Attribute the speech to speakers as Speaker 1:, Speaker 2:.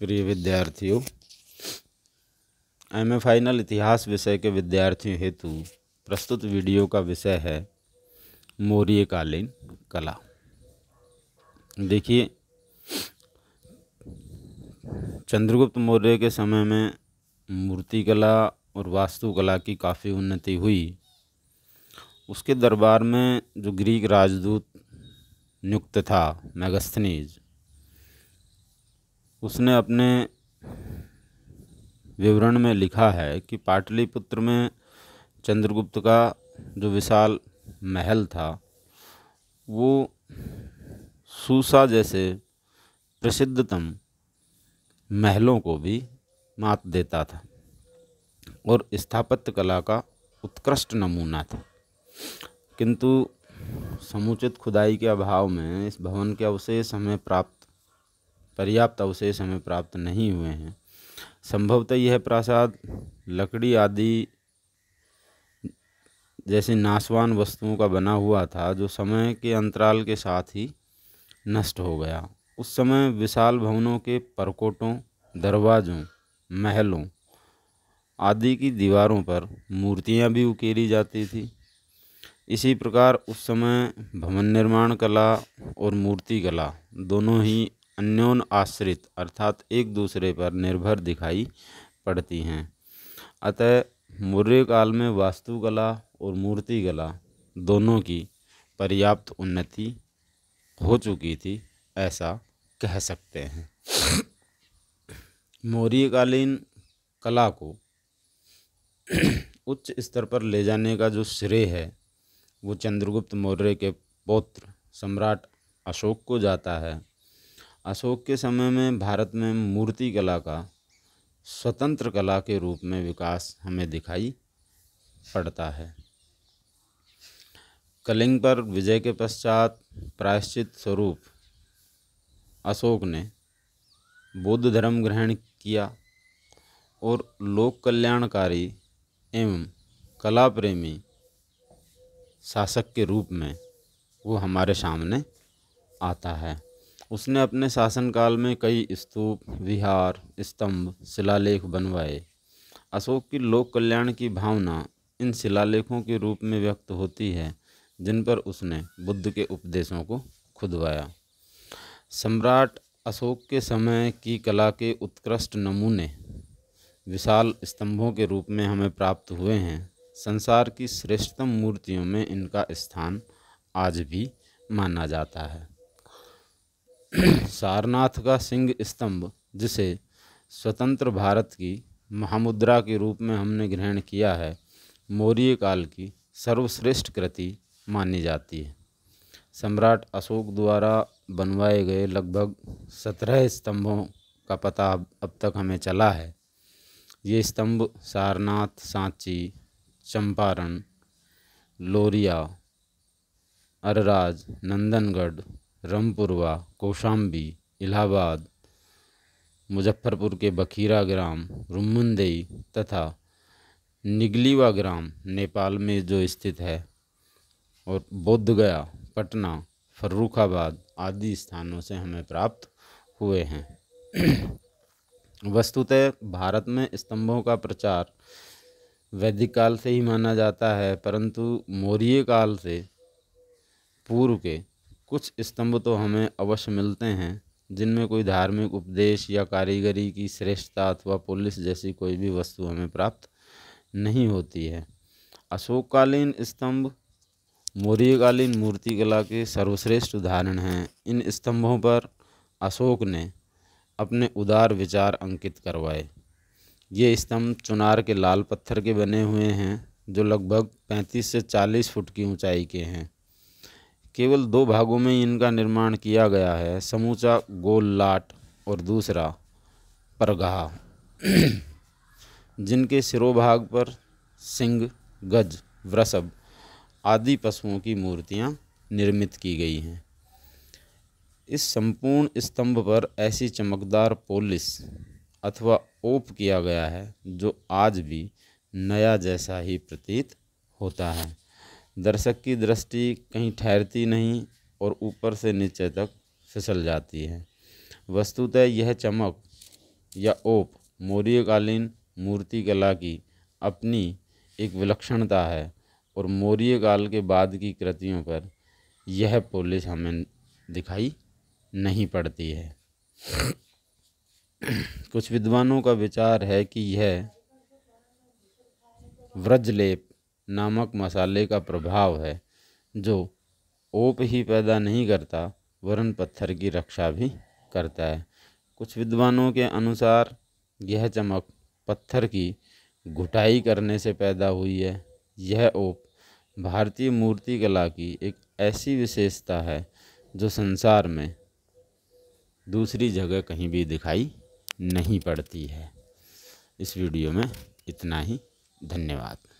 Speaker 1: प्रिय विद्यार्थियों M A final इतिहास विषय के विद्यार्थियों हेतु प्रस्तुत वीडियो का विषय है मौर्यकालीन कला देखिए चंद्रगुप्त मौर्य के समय में मूर्तिकला और वास्तुकला की काफ़ी उन्नति हुई उसके दरबार में जो ग्रीक राजदूत नियुक्त था मैगस्थनीज़ उसने अपने विवरण में लिखा है कि पाटलिपुत्र में चंद्रगुप्त का जो विशाल महल था वो सूसा जैसे प्रसिद्धतम महलों को भी मात देता था और स्थापत्य कला का उत्कृष्ट नमूना था किंतु समुचित खुदाई के अभाव में इस भवन के अवशेष हमें प्राप्त पर्याप्त अवशेष हमें प्राप्त नहीं हुए हैं संभवतः यह प्रासाद लकड़ी आदि जैसे नाशवान वस्तुओं का बना हुआ था जो समय के अंतराल के साथ ही नष्ट हो गया उस समय विशाल भवनों के परकोटों दरवाज़ों महलों आदि की दीवारों पर मूर्तियां भी उकेरी जाती थी इसी प्रकार उस समय भवन निर्माण कला और मूर्ति कला दोनों ही अन्योन आश्रित अर्थात एक दूसरे पर निर्भर दिखाई पड़ती हैं अतः मौर्य काल में वास्तुकला और मूर्तिकला दोनों की पर्याप्त उन्नति हो चुकी थी ऐसा कह सकते हैं मौर्यकालीन कला को उच्च स्तर पर ले जाने का जो श्रेय है वो चंद्रगुप्त मौर्य के पौत्र सम्राट अशोक को जाता है अशोक के समय में भारत में मूर्ति कला का स्वतंत्र कला के रूप में विकास हमें दिखाई पड़ता है कलिंग पर विजय के पश्चात प्रायश्चित स्वरूप अशोक ने बौद्ध धर्म ग्रहण किया और लोक कल्याणकारी एवं कला प्रेमी शासक के रूप में वो हमारे सामने आता है उसने अपने शासनकाल में कई स्तूप विहार स्तंभ शिलालेख बनवाए अशोक की लोक कल्याण की भावना इन शिलालेखों के रूप में व्यक्त होती है जिन पर उसने बुद्ध के उपदेशों को खुदवाया सम्राट अशोक के समय की कला के उत्कृष्ट नमूने विशाल स्तंभों के रूप में हमें प्राप्त हुए हैं संसार की श्रेष्ठतम मूर्तियों में इनका स्थान आज भी माना जाता है सारनाथ का सिंह स्तंभ जिसे स्वतंत्र भारत की महामुद्रा के रूप में हमने ग्रहण किया है मौर्य काल की सर्वश्रेष्ठ कृति मानी जाती है सम्राट अशोक द्वारा बनवाए गए लगभग सत्रह स्तंभों का पता अब तक हमें चला है ये स्तंभ सारनाथ सांची चंपारण लोरिया अरराज नंदनगढ़ रामपुरवा कौशाम्बी इलाहाबाद मुजफ्फरपुर के बखीरा ग्राम रुमुंदई तथा निगलीवा ग्राम नेपाल में जो स्थित है और बोधगया पटना फर्रुखाबाद आदि स्थानों से हमें प्राप्त हुए हैं वस्तुतः भारत में स्तंभों का प्रचार वैदिक काल से ही माना जाता है परंतु मौर्य काल से पूर्व के कुछ स्तंभ तो हमें अवश्य मिलते हैं जिनमें कोई धार्मिक उपदेश या कारीगरी की श्रेष्ठता अथवा पुलिस जैसी कोई भी वस्तु हमें प्राप्त नहीं होती है अशोककालीन स्तंभ मौर्यकालीन मूर्तिकला के सर्वश्रेष्ठ उदाहरण हैं इन स्तंभों पर अशोक ने अपने उदार विचार अंकित करवाए ये स्तंभ चुनार के लाल पत्थर के बने हुए हैं जो लगभग 35 से 40 फुट की ऊंचाई के हैं केवल दो भागों में इनका निर्माण किया गया है समूचा गोललाट और दूसरा परगाह जिनके सिरोभाग पर सिंह गज वृषभ आदि पशुओं की मूर्तियां निर्मित की गई हैं इस संपूर्ण स्तंभ पर ऐसी चमकदार पोलिस अथवा ओप किया गया है जो आज भी नया जैसा ही प्रतीत होता है दर्शक की दृष्टि कहीं ठहरती नहीं और ऊपर से नीचे तक फिसल जाती है वस्तुतः यह चमक या ओप मौर्यकालीन मूर्ति कला की अपनी एक विलक्षणता है और मौर्य काल के बाद की कृतियों पर यह पॉलिश हमें दिखाई नहीं पड़ती है कुछ विद्वानों का विचार है कि यह व्रजलेप नामक मसाले का प्रभाव है जो ओप ही पैदा नहीं करता वरन पत्थर की रक्षा भी करता है कुछ विद्वानों के अनुसार यह चमक पत्थर की घुटाई करने से पैदा हुई है यह ओप भारतीय मूर्ति कला की एक ऐसी विशेषता है जो संसार में दूसरी जगह कहीं भी दिखाई नहीं पड़ती है इस वीडियो में इतना ही धन्यवाद